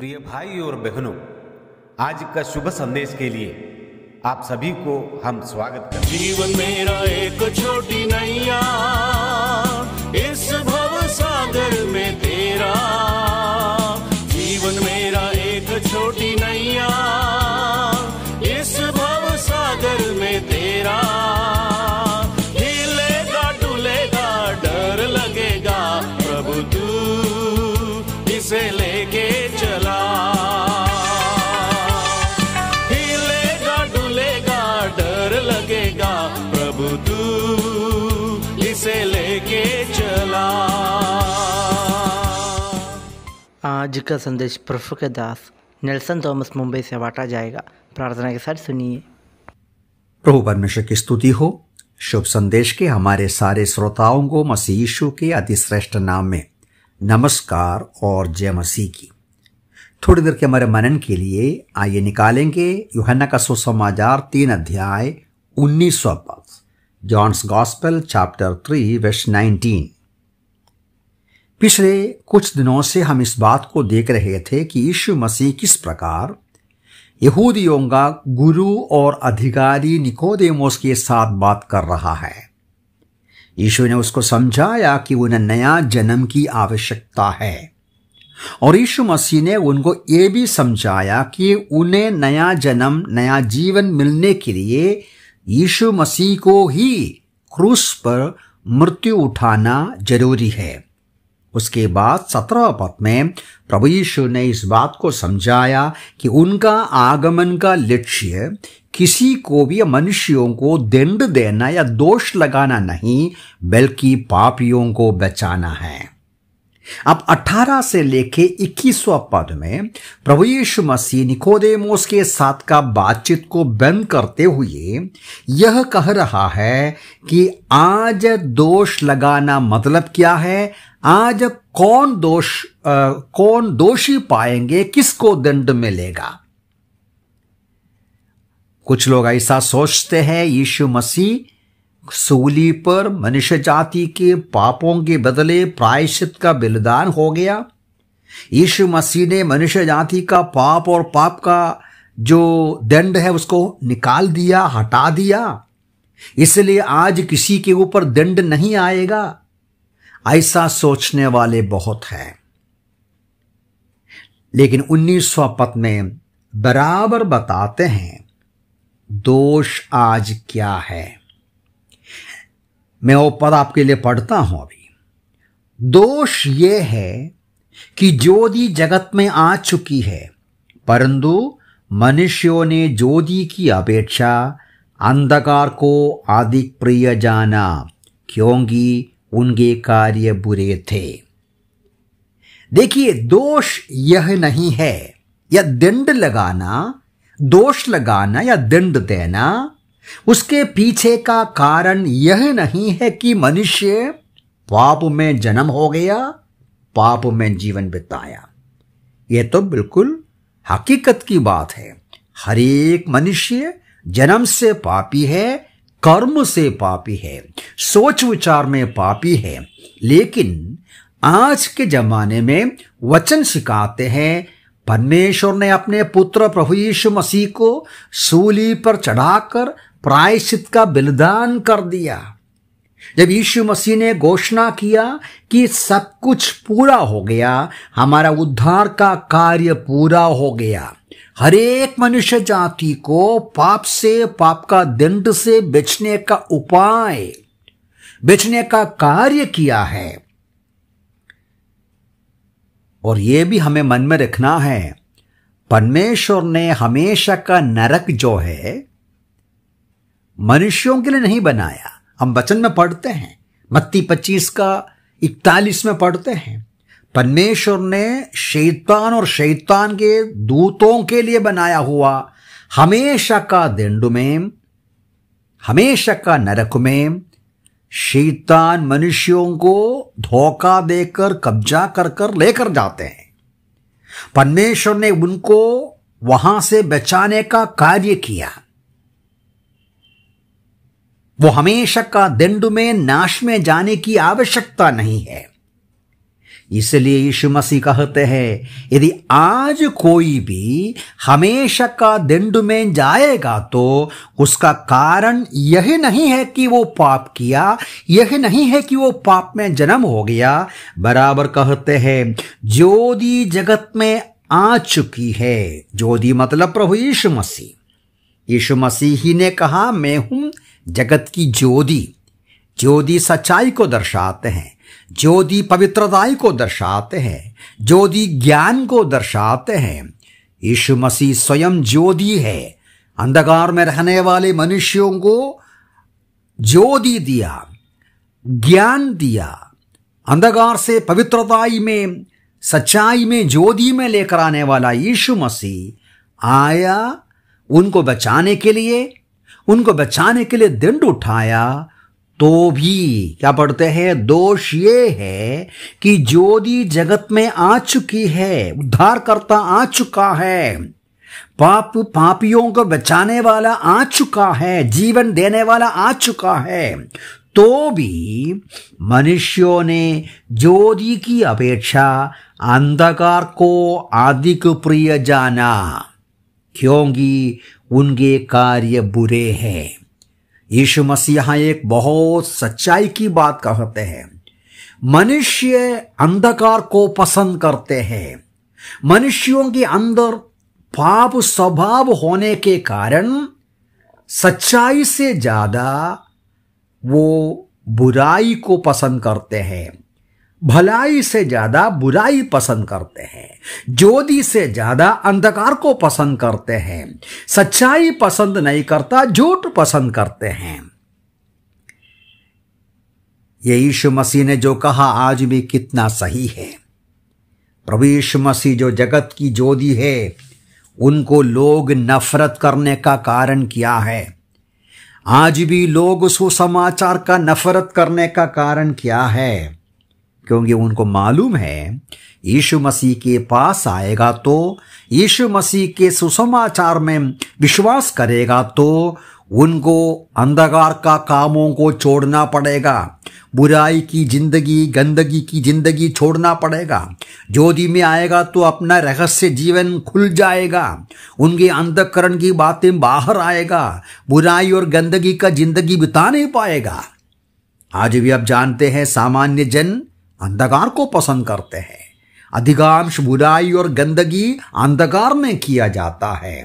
प्रिय भाई और बहनों आज का शुभ संदेश के लिए आप सभी को हम स्वागत करते जीवन मेरा एक छोटी नैया इस भव सागर में तेरा आज का संदेश प्रफु के दास नेल्सन थॉमस मुंबई से बांटा जाएगा प्रार्थना के साथ सुनिए प्रभु परमेश्वर की स्तुति हो शुभ संदेश के हमारे सारे श्रोताओं को मसीह यीशु के अति श्रेष्ठ नाम में नमस्कार और जय मसीह की थोड़ी देर के हमारे मनन के लिए आइए निकालेंगे युहना का सुसमाचार तीन अध्याय उन्नीस सौ पद जॉन्स गॉस्पेल चैप्टर थ्री वर्ष नाइनटीन पिछले कुछ दिनों से हम इस बात को देख रहे थे कि यीशु मसीह किस प्रकार यहूदियों का गुरु और अधिकारी निकोदेमोस के साथ बात कर रहा है यीशु ने उसको समझाया कि उन्हें नया जन्म की आवश्यकता है और यीशु मसीह ने उनको ये भी समझाया कि उन्हें नया जन्म नया जीवन मिलने के लिए यीशु मसीह को ही क्रूस पर मृत्यु उठाना जरूरी है उसके बाद सत्रह पद में प्रभु यीशु ने इस बात को समझाया कि उनका आगमन का लक्ष्य किसी को भी मनुष्यों को दंड देना या दोष लगाना नहीं बल्कि पापियों को बचाना है अब 18 से लेके इक्कीसवा पद में प्रभु यीशु मसीह निकोदेमोस के साथ का बातचीत को बंद करते हुए यह कह रहा है कि आज दोष लगाना मतलब क्या है आज कौन दोष आ, कौन दोषी पाएंगे किसको दंड मिलेगा कुछ लोग ऐसा सोचते हैं यीशु मसीह सूली पर मनुष्य जाति के पापों के बदले प्रायश्चित का बलिदान हो गया यीशु मसीह ने मनुष्य जाति का पाप और पाप का जो दंड है उसको निकाल दिया हटा दिया इसलिए आज किसी के ऊपर दंड नहीं आएगा ऐसा सोचने वाले बहुत हैं लेकिन सौ पद में बराबर बताते हैं दोष आज क्या है मैं वो पद आपके लिए पढ़ता हूं अभी दोष ये है कि ज्योति जगत में आ चुकी है परंतु मनुष्यों ने ज्योति की अपेक्षा अंधकार को अधिक प्रिय जाना क्योंकि उनके कार्य बुरे थे देखिए दोष यह नहीं है या दंड लगाना दोष लगाना या दंड देना उसके पीछे का कारण यह नहीं है कि मनुष्य पाप में जन्म हो गया पाप में जीवन बिताया यह तो बिल्कुल हकीकत की बात है हर एक मनुष्य जन्म से पापी है कर्म से पापी है सोच विचार में पापी है लेकिन आज के जमाने में वचन सिखाते हैं परमेश्वर ने अपने पुत्र प्रभु यीशु मसीह को सूली पर चढ़ाकर प्रायश्चित का बलिदान कर दिया जब यीशु मसीह ने घोषणा किया कि सब कुछ पूरा हो गया हमारा उद्धार का कार्य पूरा हो गया हर एक मनुष्य जाति को पाप से पाप का दंड से बेचने का उपाय बेचने का कार्य किया है और यह भी हमें मन में रखना है परमेश्वर ने हमेशा का नरक जो है मनुष्यों के लिए नहीं बनाया हम वचन में पढ़ते हैं मत्ती पच्चीस का इकतालीस में पढ़ते हैं परमेश्वर ने शैतान और शैतान के दूतों के लिए बनाया हुआ हमेशा का दंड में हमेशा का नरक में शैतान मनुष्यों को धोखा देकर कब्जा कर कर लेकर जाते हैं परमेश्वर ने उनको वहां से बचाने का कार्य किया वो हमेशा का दंड में नाश में जाने की आवश्यकता नहीं है इसलिए यीशु मसीह कहते हैं यदि आज कोई भी हमेशा का दंड में जाएगा तो उसका कारण यह नहीं है कि वो पाप किया यह नहीं है कि वो पाप में जन्म हो गया बराबर कहते हैं ज्योति जगत में आ चुकी है ज्योति मतलब प्रभु यीशु मसीह यीशु मसीह ही ने कहा मैं हूं जगत की ज्योति ज्योति सच्चाई को दर्शाते हैं ज्योति पवित्रताई को दर्शाते हैं ज्योति ज्ञान को दर्शाते हैं यीशु मसीह स्वयं ज्योति है अंधकार में रहने वाले मनुष्यों को ज्योति दिया ज्ञान दिया अंधकार से पवित्रताई में सच्चाई में ज्योति में लेकर आने वाला यीशु मसीह आया उनको बचाने के लिए उनको बचाने के लिए दंड उठाया तो भी क्या पढ़ते हैं दोष ये है कि ज्योति जगत में आ चुकी है उद्धार करता आ चुका है पाप पापियों को बचाने वाला आ चुका है जीवन देने वाला आ चुका है तो भी मनुष्यों ने ज्योति की अपेक्षा अंधकार को अधिक प्रिय जाना क्योंकि उनके कार्य बुरे हैं यीशु मसीह एक बहुत सच्चाई की बात कहते हैं मनुष्य अंधकार को पसंद करते हैं मनुष्यों के अंदर पाप स्वभाव होने के कारण सच्चाई से ज्यादा वो बुराई को पसंद करते हैं भलाई से ज्यादा बुराई पसंद करते हैं ज्योति से ज्यादा अंधकार को पसंद करते हैं सच्चाई पसंद नहीं करता झूठ पसंद करते हैं ये यीशु मसीह ने जो कहा आज भी कितना सही है प्रभु यीशु मसीह जो जगत की ज्योति है उनको लोग नफरत करने का कारण क्या है आज भी लोग सुसमाचार का नफरत करने का कारण क्या है क्योंकि उनको मालूम है यीशु मसीह के पास आएगा तो यीशु मसीह के सुसमाचार में विश्वास करेगा तो उनको अंधकार का कामों को छोड़ना पड़ेगा बुराई की जिंदगी गंदगी की जिंदगी छोड़ना पड़ेगा ज्योति में आएगा तो अपना रहस्य जीवन खुल जाएगा उनके अंधकरण की बातें बाहर आएगा बुराई और गंदगी का जिंदगी बिता नहीं पाएगा आज भी आप जानते हैं सामान्य जन अंधकार को पसंद करते हैं अधिकांश बुराई और गंदगी अंधकार में किया जाता है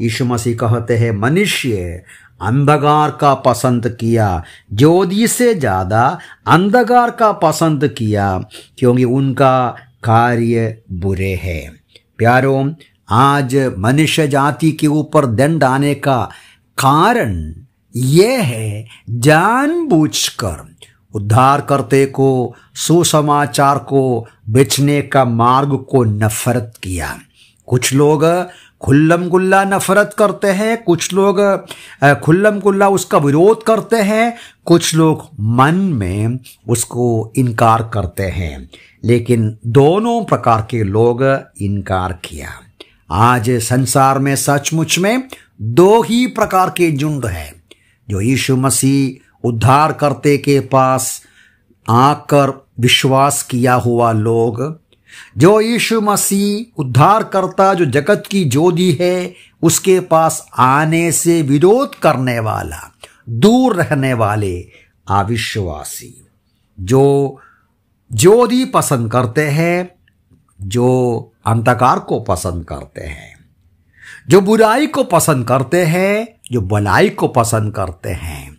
यीशु मसीह कहते हैं मनुष्य अंधकार का पसंद किया ज्योति से ज्यादा अंधकार का पसंद किया क्योंकि उनका कार्य बुरे हैं प्यारों आज मनुष्य जाति के ऊपर दंड आने का कारण यह है जानबूझकर उद्धारकर्ते को सुसमाचार को बेचने का मार्ग को नफरत किया कुछ लोग खुल्लम गुल्ला नफरत करते हैं कुछ लोग खुल्लम गुल्ला उसका विरोध करते हैं कुछ लोग मन में उसको इनकार करते हैं लेकिन दोनों प्रकार के लोग इनकार किया आज संसार में सचमुच में दो ही प्रकार के झुंड हैं जो यीशु मसीह उद्धार करते के पास आकर विश्वास किया हुआ लोग जो यीशु मसीह उद्धार करता जो जगत की ज्योति है उसके पास आने से विरोध करने वाला दूर रहने वाले अविश्वासी जो ज्योति पसंद करते हैं जो अंधकार को पसंद करते हैं जो बुराई को पसंद करते हैं जो भलाई को पसंद करते हैं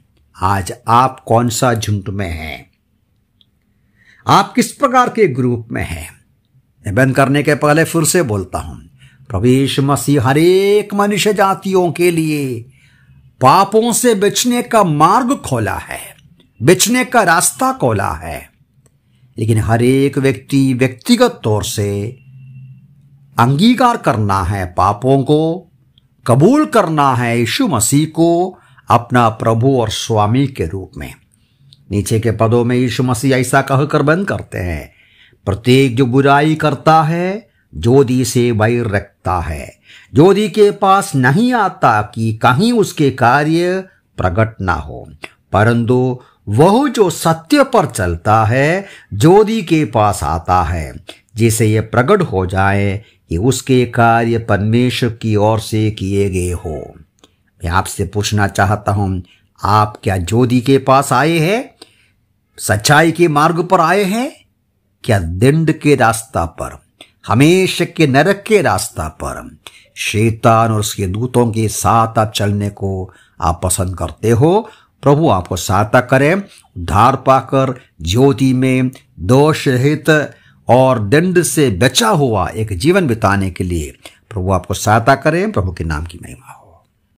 आज आप कौन सा झुंड में हैं आप किस प्रकार के ग्रुप में हैं निबंध करने के पहले फिर से बोलता हूं प्रवेश मसीह हरेक मनुष्य जातियों के लिए पापों से बचने का मार्ग खोला है बचने का रास्ता खोला है लेकिन हर एक व्यक्ति व्यक्तिगत तौर से अंगीकार करना है पापों को कबूल करना है यीशु मसीह को अपना प्रभु और स्वामी के रूप में नीचे के पदों में यीशु मसीह ऐसा कहकर बंद करते हैं प्रत्येक जो बुराई करता है ज्योति से वैर रखता है ज्योति के पास नहीं आता कि कहीं उसके कार्य प्रकट ना हो परंतु वह जो सत्य पर चलता है ज्योति के पास आता है जिसे ये प्रकट हो जाए कि उसके कार्य परमेश्वर की ओर से किए गए हो मैं आपसे पूछना चाहता हूं आप क्या ज्योति के पास आए हैं सच्चाई के मार्ग पर आए हैं क्या दंड के रास्ता पर हमेशा के नरक के रास्ता पर शैतान और उसके दूतों के साथ आप चलने को आप पसंद करते हो प्रभु आपको सहायता करें उद्धार पाकर ज्योति में दोष हित और दंड से बचा हुआ एक जीवन बिताने के लिए प्रभु आपको सहायता करें प्रभु के नाम की महिमा हो